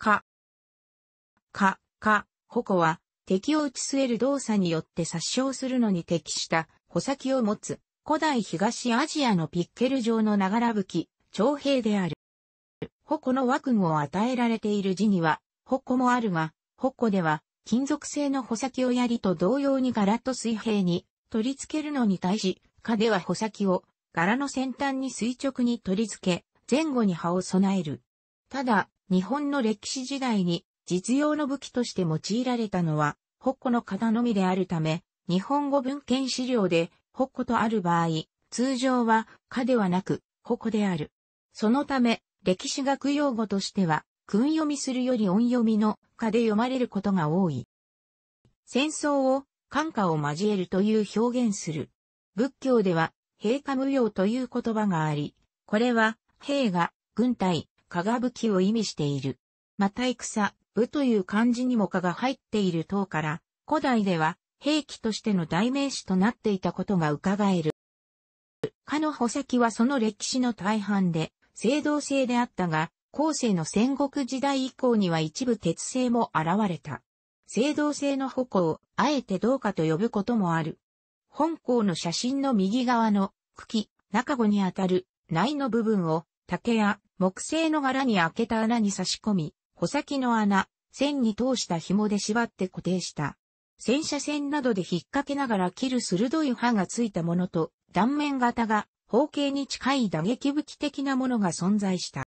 か、か、か、矛は敵を打ち据える動作によって殺傷するのに適した穂先を持つ古代東アジアのピッケル状のながら武器、徴兵である。矛の和訓を与えられている字には、矛もあるが、矛では金属製の穂先を槍と同様に柄と水平に取り付けるのに対し、蚊では穂先を柄の先端に垂直に取り付け、前後に葉を備える。ただ、日本の歴史時代に実用の武器として用いられたのは、北古の型のみであるため、日本語文献資料で北古とある場合、通常はかではなく、ここである。そのため、歴史学用語としては、訓読みするより音読みのかで読まれることが多い。戦争を、感化を交えるという表現する。仏教では、陛下無用という言葉があり、これは、兵が、軍隊、かがぶきを意味している。また戦、武という漢字にも蚊が入っている等から、古代では兵器としての代名詞となっていたことが伺える。かの穂先はその歴史の大半で、青銅製であったが、後世の戦国時代以降には一部鉄製も現れた。青銅製の矛を、あえて銅貨と呼ぶこともある。本校の写真の右側の茎、中子にあたる内の部分を竹や木製の柄に開けた穴に差し込み、穂先の穴、線に通した紐で縛って固定した。戦車線などで引っ掛けながら切る鋭い刃がついたものと、断面型が方形に近い打撃武器的なものが存在した。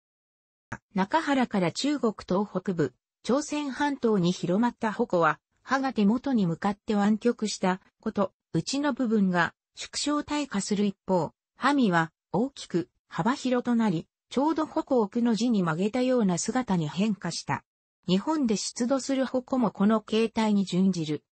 中原から中国東北部、朝鮮半島に広まった矛は、刃が手元に向かって湾曲したこと、内の部分が縮小退化する一方、刃身は大きく幅広となり、ちょうど矛を奥の字に曲げたような姿に変化した。日本で出土する矛もこの形態に準じる。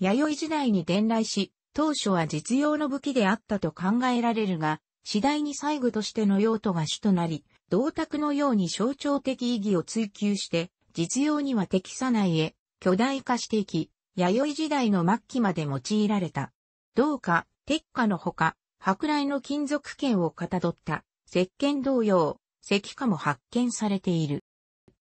弥生時代に伝来し、当初は実用の武器であったと考えられるが、次第に細具としての用途が主となり、銅鐸のように象徴的意義を追求して、実用には適さないへ、巨大化していき、弥生時代の末期まで用いられた。銅か、鉄火のほか、舶来の金属剣をかたどった、石鹸同様、石化も発見されている。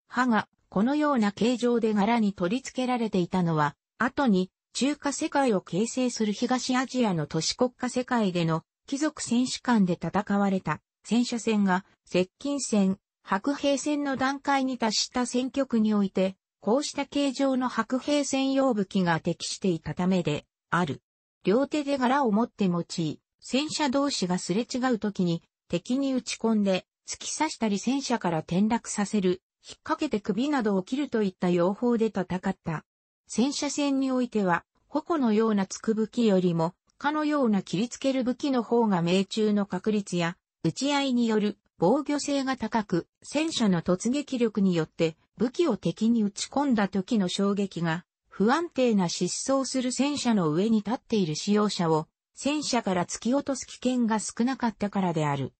歯がこのような形状で柄に取り付けられていたのは、後に中華世界を形成する東アジアの都市国家世界での貴族選手間で戦われた戦車戦が接近戦、白兵戦の段階に達した選挙区において、こうした形状の白兵戦用武器が適していたためである。両手で柄を持って用い、戦車同士がすれ違う時に敵に打ち込んで突き刺したり戦車から転落させる、引っ掛けて首などを切るといった用法で戦った。戦車戦においては、矛のような突く武器よりも、かのような切りつける武器の方が命中の確率や、打ち合いによる防御性が高く、戦車の突撃力によって武器を敵に打ち込んだ時の衝撃が、不安定な失踪する戦車の上に立っている使用者を、戦車から突き落とす危険が少なかったからである。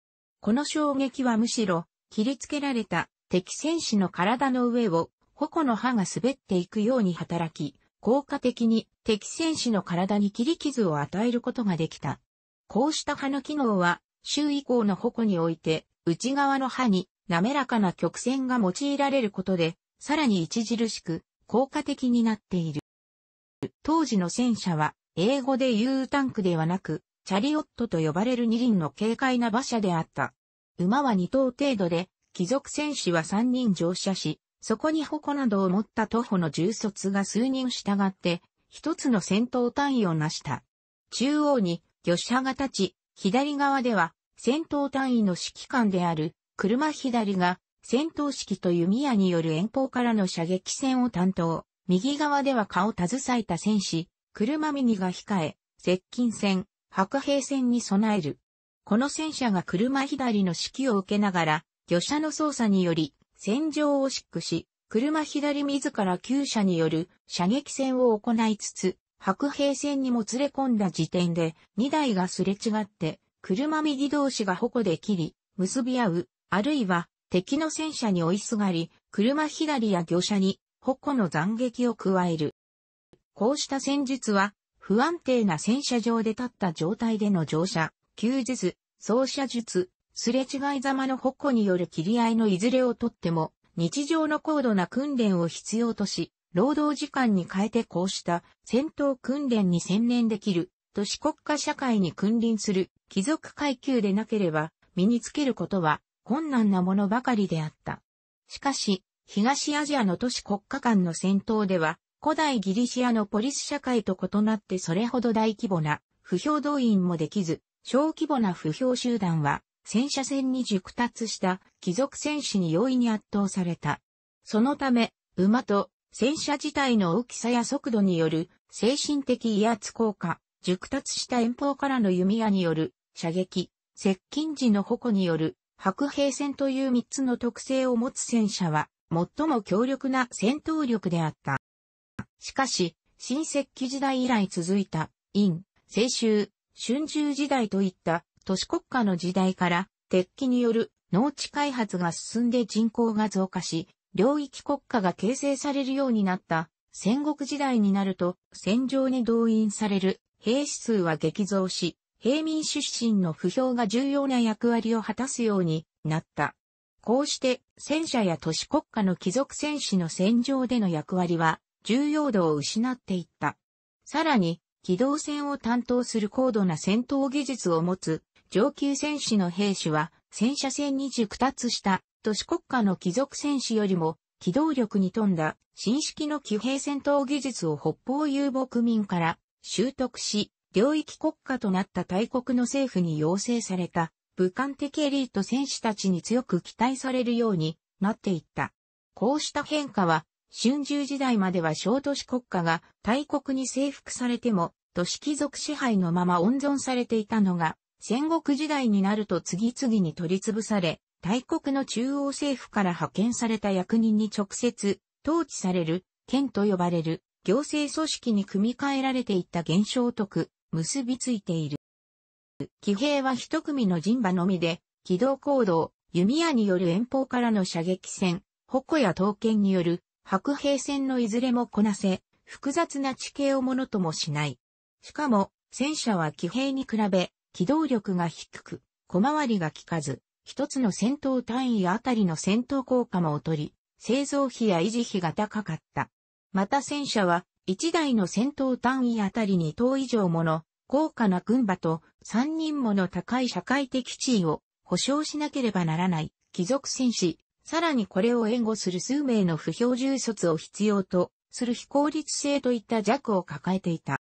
この衝撃はむしろ、切りつけられた敵戦士の体の上を、矛の刃が滑っていくように働き、効果的に敵戦士の体に切り傷を与えることができた。こうした刃の機能は、周以降の矛において、内側の刃に滑らかな曲線が用いられることで、さらに著しく効果的になっている。当時の戦車は、英語で U タンクではなく、チャリオットと呼ばれる二輪の軽快な馬車であった。馬は二頭程度で、貴族戦士は三人乗車し、そこに矛などを持った徒歩の重卒が数人従って、一つの戦闘単位を成した。中央に魚車が立ち、左側では戦闘単位の指揮官である車左が戦闘式と弓矢による遠方からの射撃戦を担当。右側では顔携えた戦士、車右が控え、接近戦、白兵戦に備える。この戦車が車左の指揮を受けながら、魚車の操作により、戦場を敷くし、車左自ら旧車による射撃戦を行いつつ、白兵戦にも連れ込んだ時点で、2台がすれ違って、車右同士が矛で切り、結び合う、あるいは、敵の戦車に追いすがり、車左や魚車に、矛の斬撃を加える。こうした戦術は、不安定な洗車場で立った状態での乗車、休日、走車術、すれ違いざまの矛による切り合いのいずれをとっても、日常の高度な訓練を必要とし、労働時間に変えてこうした戦闘訓練に専念できる、都市国家社会に君臨する貴族階級でなければ、身につけることは困難なものばかりであった。しかし、東アジアの都市国家間の戦闘では、古代ギリシアのポリス社会と異なってそれほど大規模な不評動員もできず、小規模な不評集団は戦車戦に熟達した貴族戦士に容易に圧倒された。そのため、馬と戦車自体の大きさや速度による精神的威圧効果、熟達した遠方からの弓矢による射撃、接近時の矛による白兵戦という3つの特性を持つ戦車は最も強力な戦闘力であった。しかし、新石器時代以来続いた、陰、青州、春秋時代といった都市国家の時代から鉄器による農地開発が進んで人口が増加し、領域国家が形成されるようになった戦国時代になると戦場に動員される兵士数は激増し、平民出身の不評が重要な役割を果たすようになった。こうして戦車や都市国家の貴族戦士の戦場での役割は重要度を失っていった。さらに、機動戦を担当する高度な戦闘技術を持つ上級戦士の兵士は戦車戦に熟達した都市国家の貴族戦士よりも機動力に富んだ新式の騎兵戦闘技術を北方遊牧民から習得し、領域国家となった大国の政府に要請された武漢的エリート戦士たちに強く期待されるようになっていった。こうした変化は春秋時代までは小都市国家が大国に征服されても、都市貴族支配のまま温存されていたのが、戦国時代になると次々に取り潰され、大国の中央政府から派遣された役人に直接、統治される、県と呼ばれる、行政組織に組み替えられていった現象とく、結びついている。騎兵は一組の人馬のみで、機動行動、弓矢による遠方からの射撃戦、矛や刀剣による白兵戦のいずれもこなせ、複雑な地形をものともしない。しかも、戦車は騎兵に比べ、機動力が低く、小回りが効かず、一つの戦闘単位あたりの戦闘効果も劣り、製造費や維持費が高かった。また戦車は、一台の戦闘単位あたりに等以上もの、高価な軍馬と三人もの高い社会的地位を保障しなければならない貴族戦士さらにこれを援護する数名の不標重卒を必要とする非効率性といった弱を抱えていた。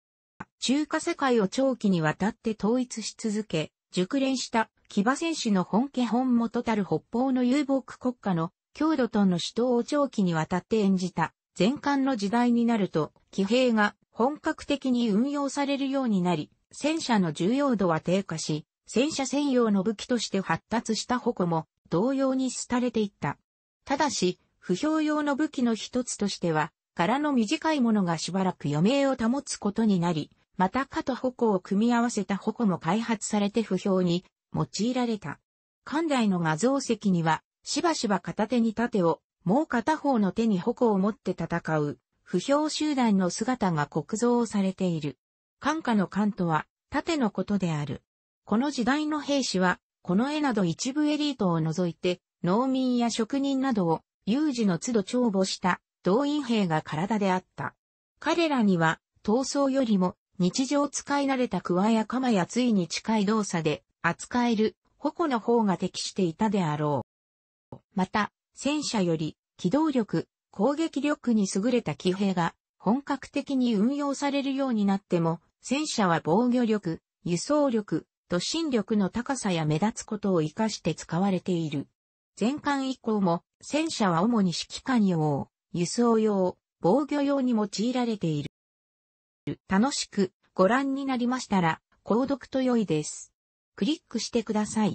中華世界を長期にわたって統一し続け、熟練した騎馬戦士の本家本元たる北方の遊牧国家の強度との死闘を長期にわたって演じた前漢の時代になると騎兵が本格的に運用されるようになり、戦車の重要度は低下し、戦車専用の武器として発達した矛も同様に廃れていった。ただし、不評用の武器の一つとしては、柄の短いものがしばらく余命を保つことになり、また蚊と矛を組み合わせた矛も開発されて不評に用いられた。館内の画像石には、しばしば片手に盾を、もう片方の手に矛を持って戦う、不評集団の姿が刻像されている。艦下の艦とは、盾のことである。この時代の兵士は、この絵など一部エリートを除いて、農民や職人などを有事の都度帳簿した動員兵が体であった。彼らには、闘争よりも日常使い慣れた桑や鎌やついに近い動作で扱える矛の方が適していたであろう。また、戦車より機動力、攻撃力に優れた騎兵が本格的に運用されるようになっても、戦車は防御力、輸送力、突進力の高さや目立つことを活かして使われている。前艦以降も、戦車は主に指揮官用、輸送用、防御用に用いられている。楽しくご覧になりましたら、購読と良いです。クリックしてください。